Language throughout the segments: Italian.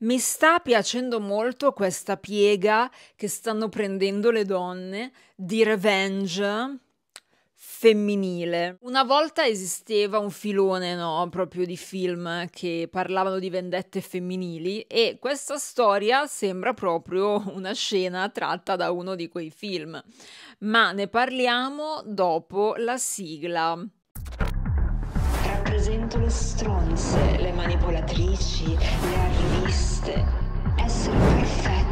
Mi sta piacendo molto questa piega che stanno prendendo le donne di revenge femminile. Una volta esisteva un filone, no, proprio di film che parlavano di vendette femminili e questa storia sembra proprio una scena tratta da uno di quei film. Ma ne parliamo dopo la sigla rappresento le stronze, le manipolatrici, le arriviste. Essere perfette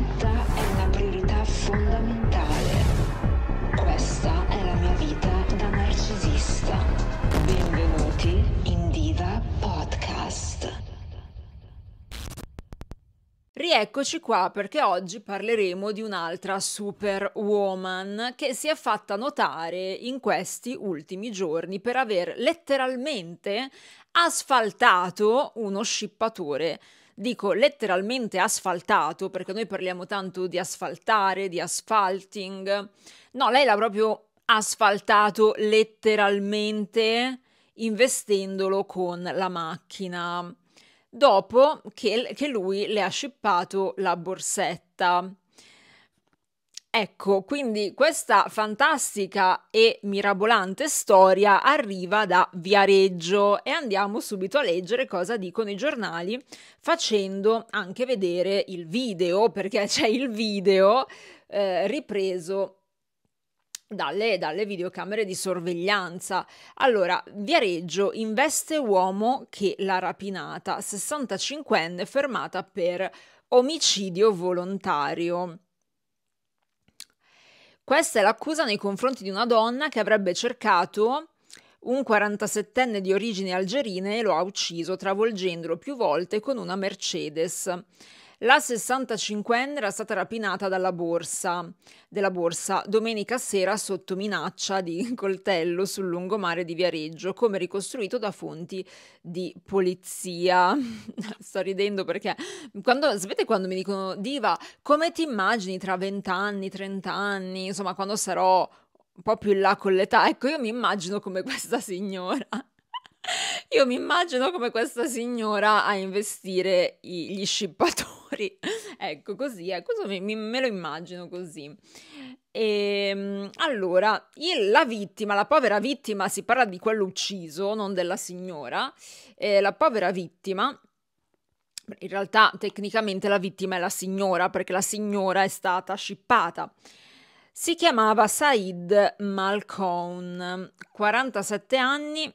Rieccoci qua perché oggi parleremo di un'altra superwoman che si è fatta notare in questi ultimi giorni per aver letteralmente asfaltato uno scippatore. Dico letteralmente asfaltato perché noi parliamo tanto di asfaltare, di asfalting. No, lei l'ha proprio asfaltato letteralmente investendolo con la macchina dopo che, che lui le ha scippato la borsetta. Ecco, quindi questa fantastica e mirabolante storia arriva da Viareggio e andiamo subito a leggere cosa dicono i giornali facendo anche vedere il video, perché c'è il video eh, ripreso dalle, dalle, videocamere di sorveglianza. Allora, Viareggio investe uomo che l'ha rapinata, 65enne fermata per omicidio volontario. Questa è l'accusa nei confronti di una donna che avrebbe cercato un 47enne di origini algerine e lo ha ucciso travolgendolo più volte con una Mercedes. La 65enne era stata rapinata dalla borsa, della borsa domenica sera sotto minaccia di coltello sul lungomare di Viareggio, come ricostruito da fonti di polizia. Sto ridendo perché quando, sapete quando mi dicono Diva, come ti immagini tra 20 anni, 30 anni, insomma quando sarò un po' più in là con l'età? Ecco, io mi immagino come questa signora. Io mi immagino come questa signora a investire gli scippatori fuori. ecco, così, ecco, mi, mi, me lo immagino così. E, ehm, allora, la vittima, la povera vittima, si parla di quello ucciso, non della signora, eh, la povera vittima... In realtà tecnicamente la vittima è la signora perché la signora è stata scippata. Si chiamava Said Malcone, 47 anni,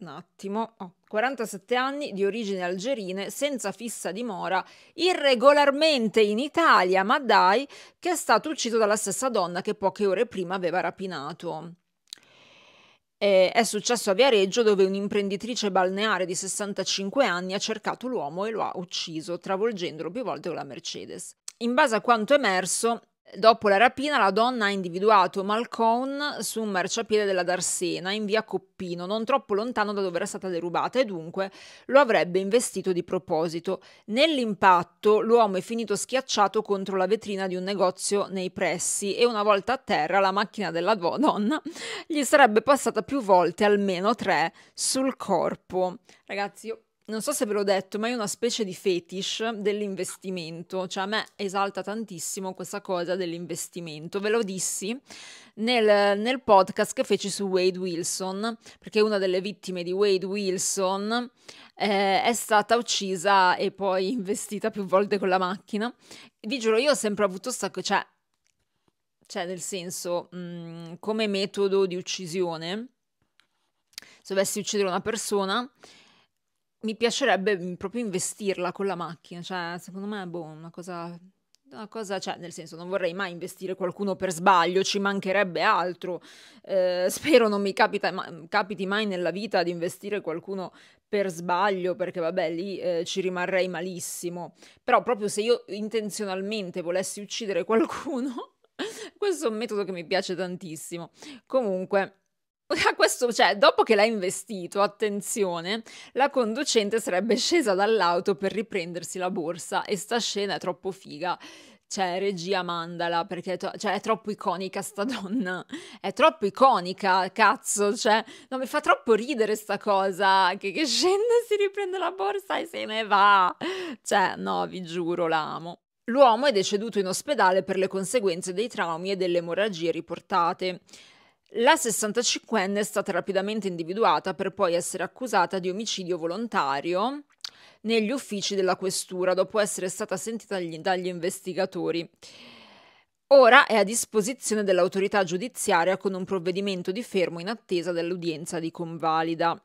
un attimo, oh, 47 anni di origine algerine, senza fissa dimora, irregolarmente in Italia, ma dai, che è stato ucciso dalla stessa donna che poche ore prima aveva rapinato. E è successo a Viareggio dove un'imprenditrice balneare di 65 anni ha cercato l'uomo e lo ha ucciso, travolgendolo più volte con la Mercedes. In base a quanto emerso, Dopo la rapina, la donna ha individuato Malcone su un marciapiede della Darsena in via Coppino, non troppo lontano da dove era stata derubata, e dunque lo avrebbe investito di proposito. Nell'impatto, l'uomo è finito schiacciato contro la vetrina di un negozio nei pressi e una volta a terra la macchina della donna gli sarebbe passata più volte, almeno tre, sul corpo. Ragazzi, io non so se ve l'ho detto, ma è una specie di fetish dell'investimento, cioè a me esalta tantissimo questa cosa dell'investimento. Ve lo dissi nel, nel, podcast che feci su Wade Wilson, perché una delle vittime di Wade Wilson eh, è stata uccisa e poi investita più volte con la macchina. Vi giuro, io ho sempre avuto sta... cioè, cioè nel senso, mh, mm, come metodo di uccisione, se dovessi uccidere una persona mi piacerebbe mhmm, proprio investirla con la macchina, cioè secondo me è boh, una cosa una cosa, cioè, nel senso, non vorrei mai investire qualcuno per sbaglio, ci mancherebbe altro. Eh, spero non mi capita, ma, capiti mai nella vita di investire qualcuno per sbaglio, perché vabbè, lì eh, ci rimarrei malissimo. Però proprio se io intenzionalmente volessi uccidere qualcuno, questo è un metodo che mi piace tantissimo. Comunque. Questo, cioè, dopo che l'ha investito, attenzione, la conducente sarebbe scesa dall'auto per riprendersi la borsa e sta scena è troppo figa. Cioè, regia mandala, perché è, to- cioè, è troppo iconica sta donna. È troppo iconica, cazzo, cioè, no, mi fa troppo ridere sta cosa, che, che scende, si riprende la borsa e se ne va. Cioè, no, vi giuro, l'amo. L'uomo è deceduto in ospedale per le conseguenze dei traumi e delle emorragie riportate. La 65enne è stata rapidamente individuata per poi essere accusata di omicidio volontario negli uffici della questura dopo essere stata sentita dagli, dagli investigatori. Ora è a disposizione dell'autorità giudiziaria con un provvedimento di fermo in attesa dell'udienza di convalida.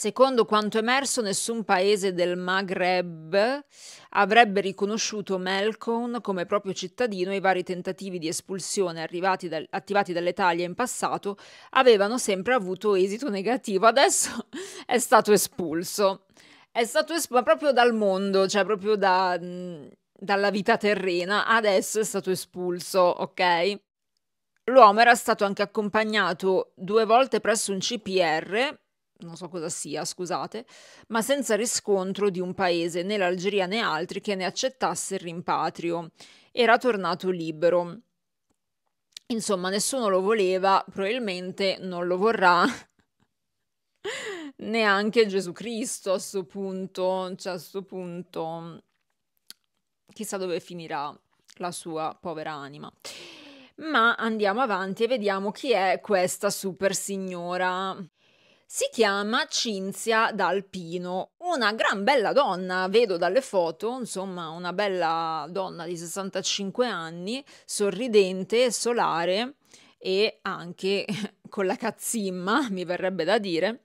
Secondo quanto emerso, nessun paese del Maghreb avrebbe riconosciuto Melkon come proprio cittadino e i vari tentativi di espulsione da, attivati dall'Italia in passato avevano sempre avuto esito negativo. Adesso è stato espulso. È stato espulso proprio dal mondo, cioè proprio da, mh, dalla vita terrena. Adesso è stato espulso, ok? L'uomo era stato anche accompagnato due volte presso un CPR non so cosa sia, scusate, ma senza riscontro di un paese, né l'Algeria né altri, che ne accettasse il rimpatrio. Era tornato libero. Insomma, nessuno lo voleva, probabilmente non lo vorrà neanche Gesù Cristo a questo punto, cioè a questo punto chissà dove finirà la sua povera anima. Ma andiamo avanti e vediamo chi è questa super signora. Si chiama Cinzia D'Alpino, una gran bella donna, vedo dalle foto, insomma una bella donna di 65 anni, sorridente, solare e anche con la cazzimma, mi verrebbe da dire,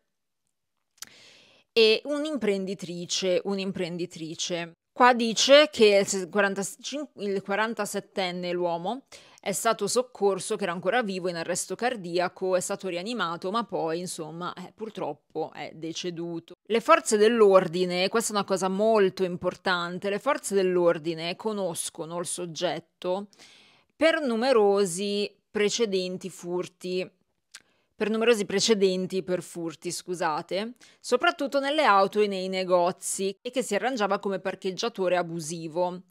e un'imprenditrice, un'imprenditrice. Qua dice che il, 45, il 47enne l'uomo è stato soccorso che era ancora vivo in arresto cardiaco, è stato rianimato, ma poi insomma eh, purtroppo è deceduto. Le forze dell'ordine, questa è una cosa molto importante, le forze dell'ordine conoscono il soggetto per numerosi precedenti furti per numerosi precedenti per furti, scusate, soprattutto nelle auto e nei negozi, e che si arrangiava come parcheggiatore abusivo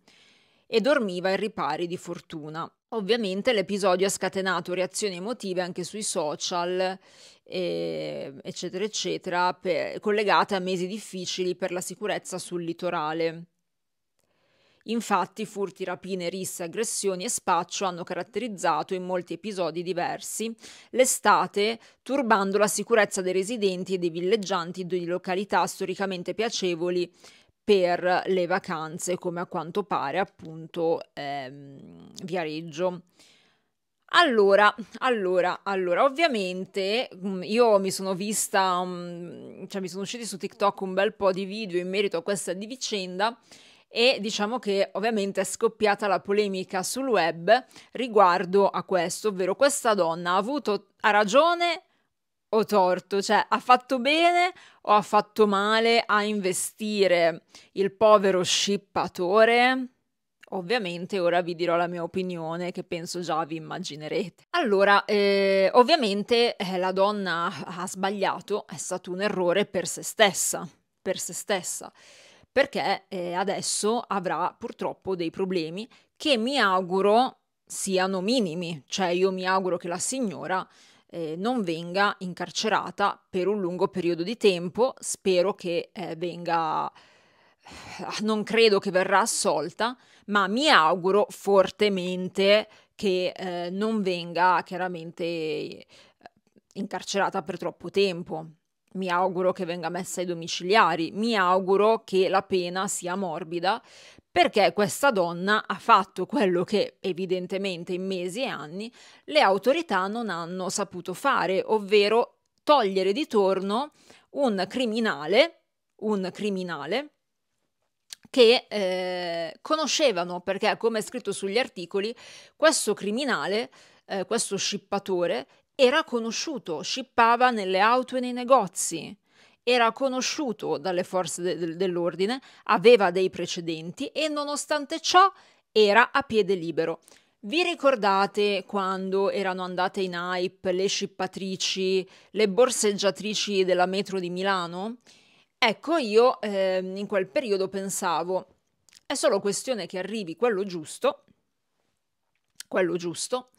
e dormiva ai ripari di fortuna. Ovviamente l'episodio ha scatenato reazioni emotive anche sui social, eh, eccetera, eccetera, per, collegate a mesi difficili per la sicurezza sul litorale. Infatti, furti, rapine, risse, aggressioni e spaccio hanno caratterizzato in molti episodi diversi l'estate, turbando la sicurezza dei residenti e dei villeggianti di località storicamente piacevoli per le vacanze, come a quanto pare appunto ehm, Viareggio. Allora, allora, allora, ovviamente mm, io mi sono vista, mm, cioè mi sono usciti su TikTok un bel po' di video in merito a questa di vicenda e diciamo che ovviamente è scoppiata la polemica sul web riguardo a questo, ovvero questa donna ha avuto, ha ragione o torto, cioè ha fatto bene o ha fatto male a investire il povero scippatore? Ovviamente ora vi dirò la mia opinione che penso già vi immaginerete. Allora, eh, ovviamente eh, la donna ha sbagliato, è stato un errore per se stessa, per se stessa, perché eh, adesso avrà purtroppo dei problemi che mi auguro siano minimi, cioè io mi auguro che la signora eh, non venga incarcerata per un lungo periodo di tempo, spero che eh, venga eh, non credo che verrà assolta, ma mi auguro fortemente che eh, non venga chiaramente eh, incarcerata per troppo tempo mi auguro che venga messa ai domiciliari, mi auguro che la pena sia morbida, perché questa donna ha fatto quello che evidentemente in mesi e anni le autorità non hanno saputo fare, ovvero togliere di torno un criminale, un criminale che eh, conoscevano, perché come è scritto sugli articoli, questo criminale, eh, questo scippatore, era conosciuto, shippava nelle auto e nei negozi, era conosciuto dalle forze de- dell'ordine, aveva dei precedenti e nonostante ciò era a piede libero. Vi ricordate quando erano andate in hype le scippatrici, le borseggiatrici della metro di Milano? Ecco, io eh, in quel periodo pensavo, è solo questione che arrivi quello giusto, quello giusto,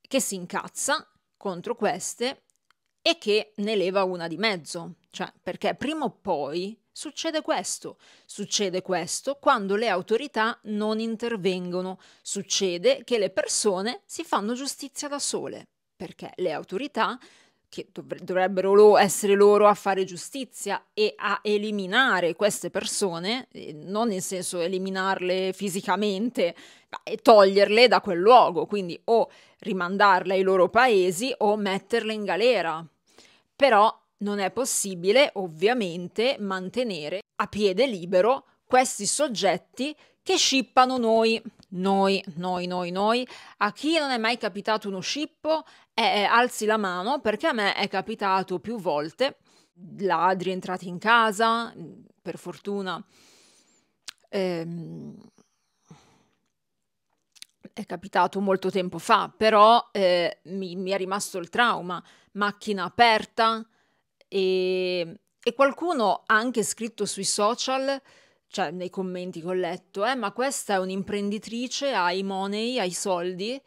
che si incazza contro queste e che ne leva una di mezzo, cioè perché prima o poi succede questo, succede questo quando le autorità non intervengono, succede che le persone si fanno giustizia da sole, perché le autorità che dovrebbero lo- essere loro a fare giustizia e a eliminare queste persone, non nel senso eliminarle fisicamente, ma toglierle da quel luogo, quindi o rimandarle ai loro paesi o metterle in galera. Però non è possibile, ovviamente, mantenere a piede libero questi soggetti che scippano noi. Noi, noi, noi, noi. A chi non è mai capitato uno scippo eh, eh, alzi la mano perché a me è capitato più volte ladri entrati in casa, per fortuna. Ehm, è capitato molto tempo fa, però eh, mi, mi, è rimasto il trauma, macchina aperta e, e, qualcuno ha anche scritto sui social, cioè nei commenti che ho letto, eh, ma questa è un'imprenditrice, ha i money, ha i soldi,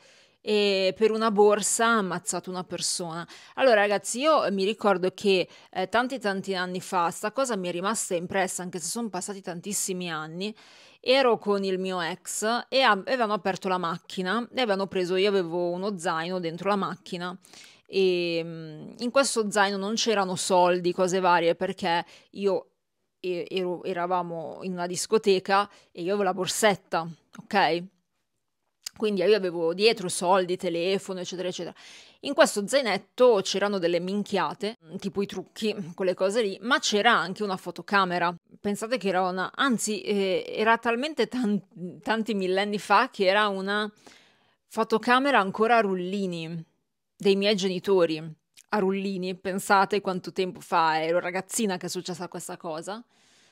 e per una borsa ha ammazzato una persona. Allora ragazzi, io eh, mi ricordo che eh, tanti tanti anni fa sta cosa mi è rimasta impressa, anche se sono passati tantissimi anni, ero con il mio ex e avevano aperto la macchina e avevano preso, io avevo uno zaino dentro la macchina e ehm, in questo zaino non c'erano soldi, cose varie, perché io ero, eravamo in una discoteca e io avevo la borsetta, ok? Quindi io avevo dietro soldi, telefono, eccetera, eccetera. In questo zainetto c'erano delle minchiate, mm, tipo i trucchi, mm, quelle cose lì, ma c'era anche una fotocamera. Pensate che era una... anzi, eh, era talmente tan... tanti millenni fa che era una fotocamera ancora a rullini dei miei genitori. A rullini, pensate quanto tempo fa, ero ragazzina che è successa questa cosa.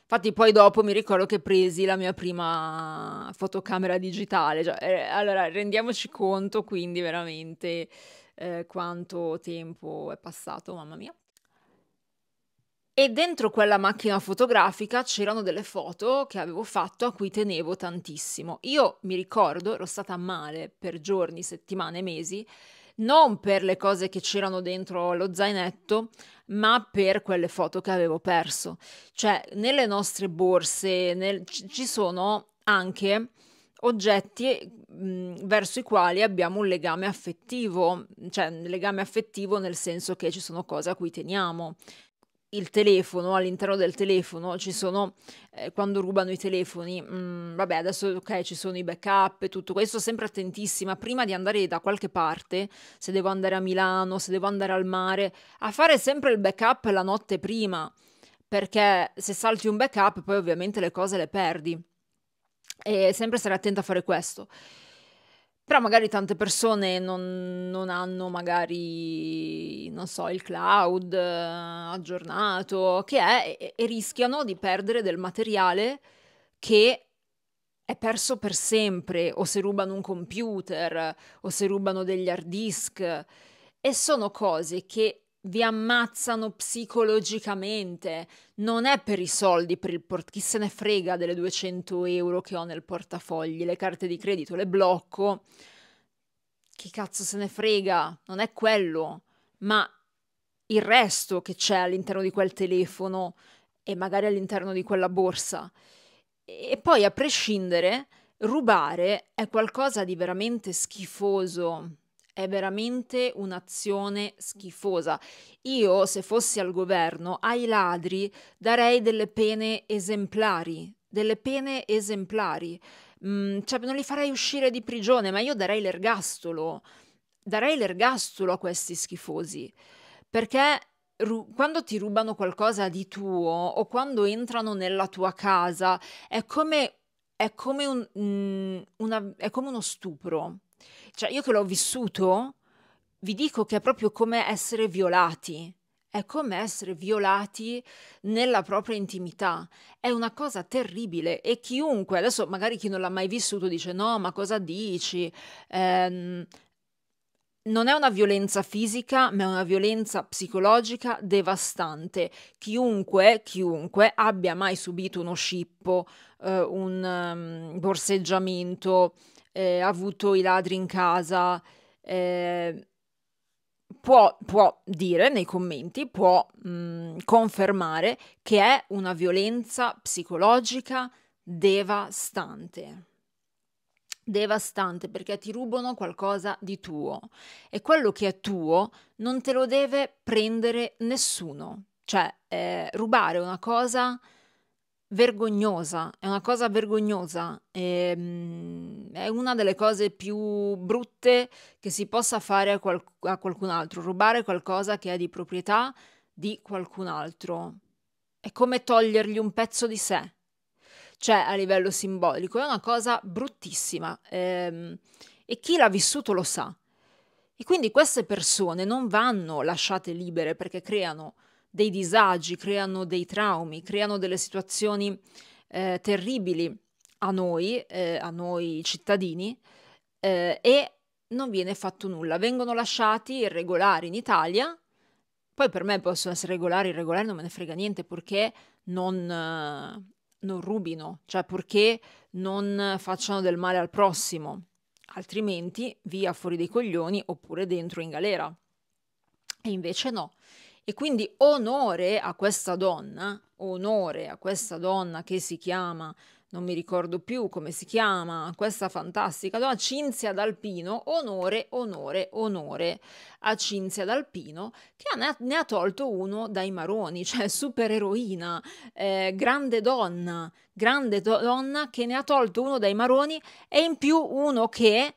Infatti poi dopo mi ricordo che presi la mia prima fotocamera digitale. Cioè, eh, allora, rendiamoci conto quindi veramente eh, quanto tempo è passato, mamma mia. E dentro quella macchina fotografica c'erano delle foto che avevo fatto a cui tenevo tantissimo. Io mi ricordo, ero stata male per giorni, settimane, mesi non per le cose che c'erano dentro lo zainetto, ma per quelle foto che avevo perso. Cioè, nelle nostre borse nel, ci sono anche oggetti mh, verso i quali abbiamo un legame affettivo, cioè legame affettivo nel senso che ci sono cose a cui teniamo il telefono, all'interno del telefono ci sono, eh, quando rubano i telefoni, mh, mm, vabbè adesso ok ci sono i backup e tutto questo, sempre attentissima prima di andare da qualche parte, se devo andare a Milano, se devo andare al mare, a fare sempre il backup la notte prima, perché se salti un backup poi ovviamente le cose le perdi e sempre stare attenta a fare questo. Però magari tante persone non, non hanno magari, non so, il cloud eh, aggiornato, che è, e, e rischiano di perdere del materiale che è perso per sempre, o se rubano un computer, o se rubano degli hard disk. E sono cose che vi ammazzano psicologicamente. Non è per i soldi, per il port- chi se ne frega delle 200 euro che ho nel portafogli, le carte di credito le blocco. Chi cazzo se ne frega? Non è quello, ma il resto che c'è all'interno di quel telefono e magari all'interno di quella borsa. E poi a prescindere, rubare è qualcosa di veramente schifoso è veramente un'azione schifosa. Io, se fossi al governo, ai ladri darei delle pene esemplari, delle pene esemplari. Mm, cioè, non li farei uscire di prigione, ma io darei l'ergastolo. Darei l'ergastolo a questi schifosi. Perché Ru- quando ti rubano qualcosa di tuo o quando entrano nella tua casa è come, è come, un, mh, mm, una, è come uno stupro. Cioè, io che l'ho vissuto, vi dico che è proprio come essere violati. È come essere violati nella propria intimità. È una cosa terribile e chiunque, adesso magari chi non l'ha mai vissuto dice no, ma cosa dici? Ehm, non è una violenza fisica, ma è una violenza psicologica devastante. Chiunque, chiunque abbia mai subito uno scippo, eh, un um, borseggiamento, eh, avuto i ladri in casa, eh, può, può, dire nei commenti, può mh, mm, confermare che è una violenza psicologica devastante. Devastante perché ti rubano qualcosa di tuo e quello che è tuo non te lo deve prendere nessuno. Cioè, eh, rubare una cosa vergognosa, è una cosa vergognosa, è, ehm, è, una delle cose più brutte che si possa fare a, qual a qualcun altro, rubare qualcosa che è di proprietà di qualcun altro. È come togliergli un pezzo di sé, cioè a livello simbolico, è una cosa bruttissima ehm, e chi l'ha vissuto lo sa. E quindi queste persone non vanno lasciate libere perché creano dei disagi, creano dei traumi, creano delle situazioni eh, terribili a noi, eh, a noi cittadini, eh, e non viene fatto nulla. Vengono lasciati irregolari in Italia, poi per me possono essere regolari, irregolari, non me ne frega niente, perché non, eh, non rubino, cioè perché non facciano del male al prossimo, altrimenti via fuori dei coglioni oppure dentro in galera. E invece no. E quindi onore a questa donna, onore a questa donna che si chiama, non mi ricordo più come si chiama, questa fantastica donna, Cinzia d'Alpino, onore, onore, onore a Cinzia d'Alpino, che ne ha, tolto uno dai maroni, cioè supereroina, eh, grande donna, grande do- donna che ne ha tolto uno dai maroni e in più uno che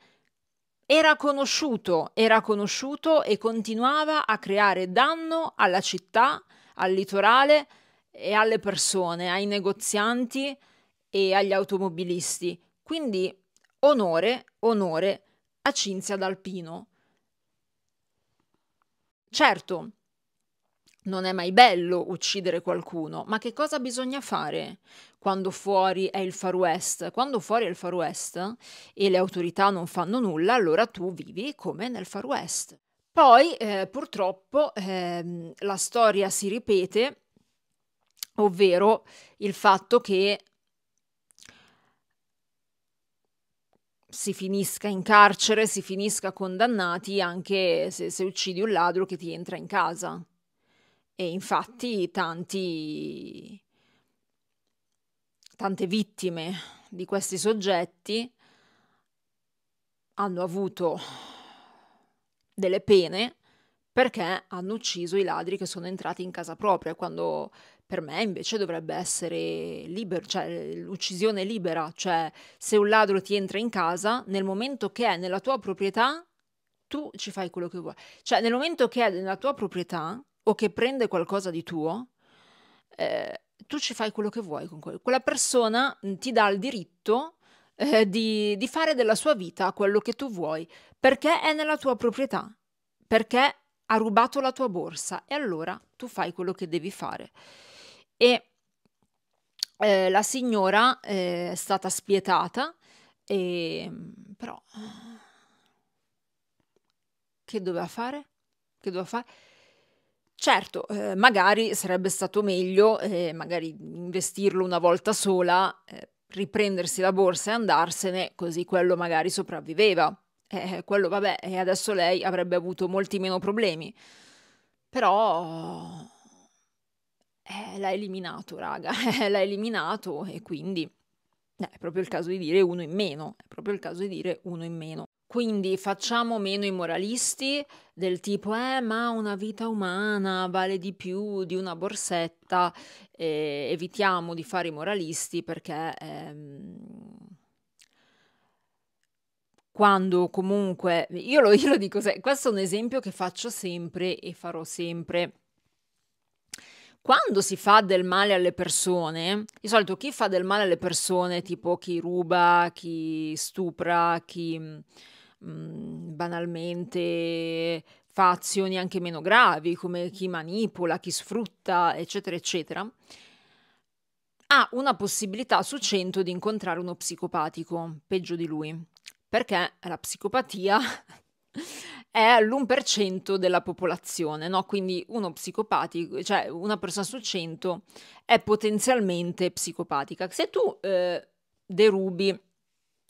era conosciuto, era conosciuto e continuava a creare danno alla città, al litorale e alle persone, ai negozianti e agli automobilisti. Quindi onore, onore a Cinzia d'Alpino. Certo, non è mai bello uccidere qualcuno, ma che cosa bisogna fare quando fuori è il Far West? Quando fuori è il Far West e le autorità non fanno nulla, allora tu vivi come nel Far West. Poi eh, purtroppo eh, la storia si ripete, ovvero il fatto che si finisca in carcere, si finisca condannati anche se, se uccidi un ladro che ti entra in casa e infatti tanti, tante vittime di questi soggetti hanno avuto delle pene perché hanno ucciso i ladri che sono entrati in casa propria, quando per me invece dovrebbe essere libero, cioè l'uccisione libera, cioè se un ladro ti entra in casa, nel momento che è nella tua proprietà, tu ci fai quello che vuoi. Cioè nel momento che è nella tua proprietà, o che prende qualcosa di tuo, eh, tu ci fai quello che vuoi con quello. Quella persona mm, ti dà il diritto eh, di, di fare della sua vita quello che tu vuoi, perché è nella tua proprietà, perché ha rubato la tua borsa e allora tu fai quello che devi fare. E eh, la signora eh, è stata spietata, e, però che doveva fare? Che doveva fare? Certo, eh, magari sarebbe stato meglio, eh, magari investirlo una volta sola, eh, riprendersi la borsa e andarsene, così quello magari sopravviveva. Eh, quello vabbè, e eh, adesso lei avrebbe avuto molti meno problemi. Però eh, l'ha eliminato, raga, l'ha eliminato e quindi è proprio il caso di dire uno in meno, è proprio il caso di dire uno in meno. Quindi facciamo meno i moralisti del tipo, eh, ma una vita umana vale di più di una borsetta, eh, evitiamo di fare i moralisti perché ehm, quando comunque, io lo, io lo dico, questo è un esempio che faccio sempre e farò sempre quando si fa del male alle persone, di solito chi fa del male alle persone, tipo chi ruba, chi stupra, chi mh, mhmm, banalmente fa azioni anche meno gravi, come chi manipola, chi sfrutta, eccetera, eccetera, ha una possibilità su 100 di incontrare uno psicopatico peggio di lui, perché la psicopatia è l'1% della popolazione, no? Quindi uno psicopatico, cioè una persona su 100 è potenzialmente psicopatica. Se tu eh, derubi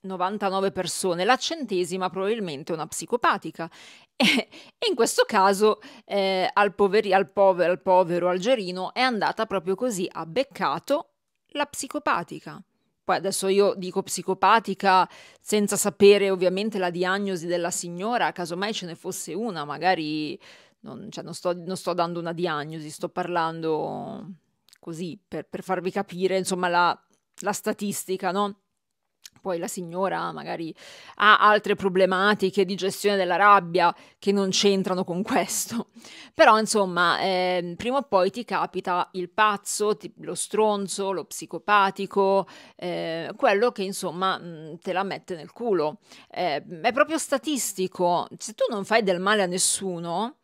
99 persone, la centesima probabilmente è una psicopatica. E in questo caso eh, al, poveri, al, povero, al povero algerino è andata proprio così, ha beccato la psicopatica. Poi adesso io dico psicopatica senza sapere ovviamente la diagnosi della signora, casomai ce ne fosse una, magari non, cioè non, sto, non sto dando una diagnosi, sto parlando così per, per farvi capire insomma la, la statistica, no? poi la signora magari ha altre problematiche di gestione della rabbia che non c'entrano con questo. Però insomma, eh, prima o poi ti capita il pazzo, ti, lo stronzo, lo psicopatico, eh, quello che insomma mm, te la mette nel culo. Eh, è proprio statistico, se tu non fai del male a nessuno,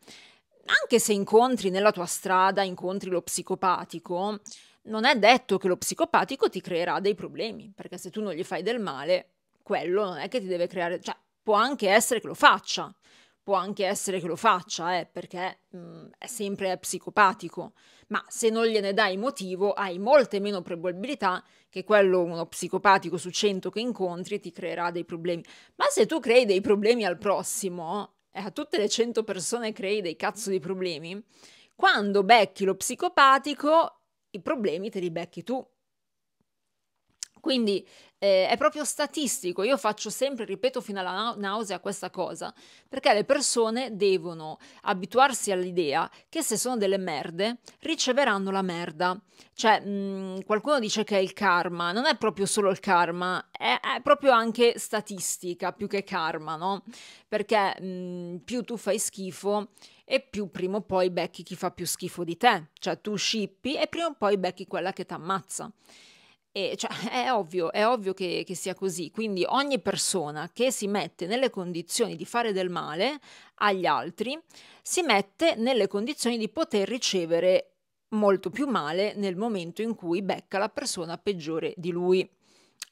anche se incontri nella tua strada, incontri lo psicopatico, non è detto che lo psicopatico ti creerà dei problemi, perché se tu non gli fai del male, quello non è che ti deve creare, cioè può anche essere che lo faccia, può anche essere che lo faccia, eh, perché mh, mm, è sempre psicopatico, ma se non gliene dai motivo hai molte meno probabilità che quello, uno psicopatico su 100 che incontri, ti creerà dei problemi. Ma se tu crei dei problemi al prossimo, e a tutte le 100 persone crei dei cazzo di problemi, quando becchi lo psicopatico i problemi te li becchi tu. Quindi eh, è proprio statistico. Io faccio sempre, ripeto fino alla nausea questa cosa, perché le persone devono abituarsi all'idea che se sono delle merde riceveranno la merda. Cioè, mh, mhmm, qualcuno dice che è il karma, non è proprio solo il karma, è, è proprio anche statistica più che karma, no? Perché mh, mhmm, più tu fai schifo e più prima o poi becchi chi fa più schifo di te. Cioè, tu scippi e prima o poi becchi quella che ti ammazza. E cioè, è ovvio, è ovvio che, che, sia così. Quindi ogni persona che si mette nelle condizioni di fare del male agli altri, si mette nelle condizioni di poter ricevere molto più male nel momento in cui becca la persona peggiore di lui.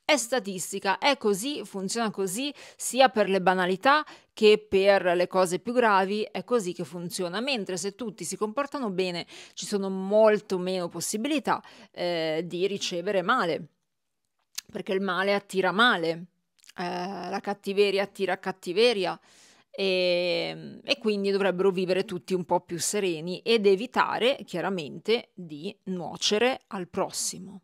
È statistica, è così, funziona così sia per le banalità che per le cose più gravi, è così che funziona. Mentre se tutti si comportano bene ci sono molto meno possibilità eh, di ricevere male, perché il male attira male, eh, la cattiveria attira cattiveria. E, ehm, e, quindi dovrebbero vivere tutti un po' più sereni ed evitare chiaramente di nuocere al prossimo.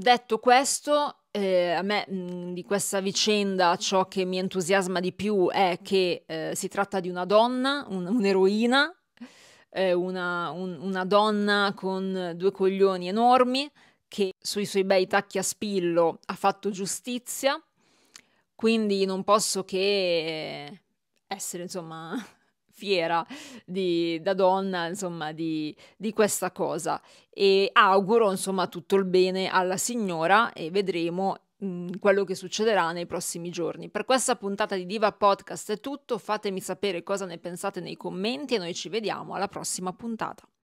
Detto questo, eh, a me mh, mm, di questa vicenda ciò che mi entusiasma di più è che eh, si tratta di una donna, un, un'eroina, eh, una, un, una, donna con due coglioni enormi che sui suoi bei tacchi a spillo ha fatto giustizia, quindi non posso che eh, essere insomma fiera di, da donna, insomma, di, di questa cosa. E auguro, insomma, tutto il bene alla signora e vedremo mm, quello che succederà nei prossimi giorni. Per questa puntata di Diva Podcast è tutto, fatemi sapere cosa ne pensate nei commenti e noi ci vediamo alla prossima puntata.